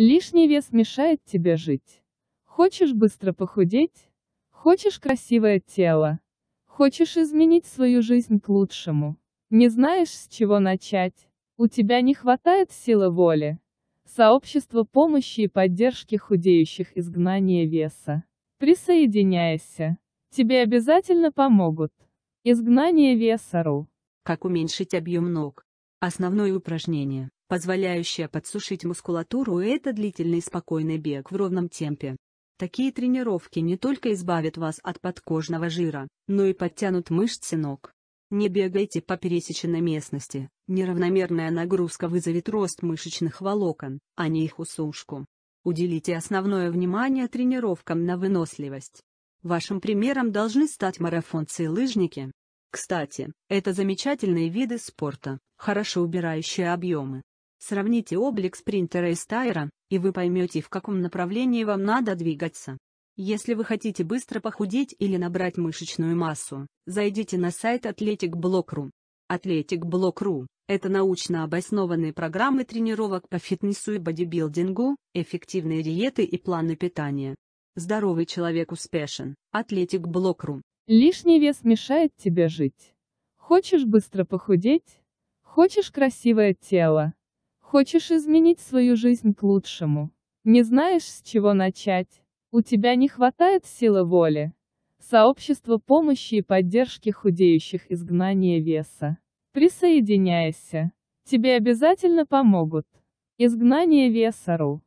Лишний вес мешает тебе жить. Хочешь быстро похудеть? Хочешь красивое тело? Хочешь изменить свою жизнь к лучшему? Не знаешь, с чего начать? У тебя не хватает силы воли? Сообщество помощи и поддержки худеющих изгнания веса. Присоединяйся. Тебе обязательно помогут. Изгнание веса.ру. Как уменьшить объем ног? Основное упражнение позволяющая подсушить мускулатуру и это длительный спокойный бег в ровном темпе. Такие тренировки не только избавят вас от подкожного жира, но и подтянут мышцы ног. Не бегайте по пересеченной местности, неравномерная нагрузка вызовет рост мышечных волокон, а не их усушку. Уделите основное внимание тренировкам на выносливость. Вашим примером должны стать марафонцы и лыжники. Кстати, это замечательные виды спорта, хорошо убирающие объемы, Сравните облик спринтера и стайра, и вы поймете, в каком направлении вам надо двигаться. Если вы хотите быстро похудеть или набрать мышечную массу, зайдите на сайт athleticblock.ru. Athletic.block.ru – это научно обоснованные программы тренировок по фитнесу и бодибилдингу, эффективные диеты и планы питания. Здоровый человек успешен. Athletic.block.ru Лишний вес мешает тебе жить. Хочешь быстро похудеть? Хочешь красивое тело? Хочешь изменить свою жизнь к лучшему? Не знаешь, с чего начать? У тебя не хватает силы воли? Сообщество помощи и поддержки худеющих изгнания веса. Присоединяйся. Тебе обязательно помогут. Изгнание веса.ру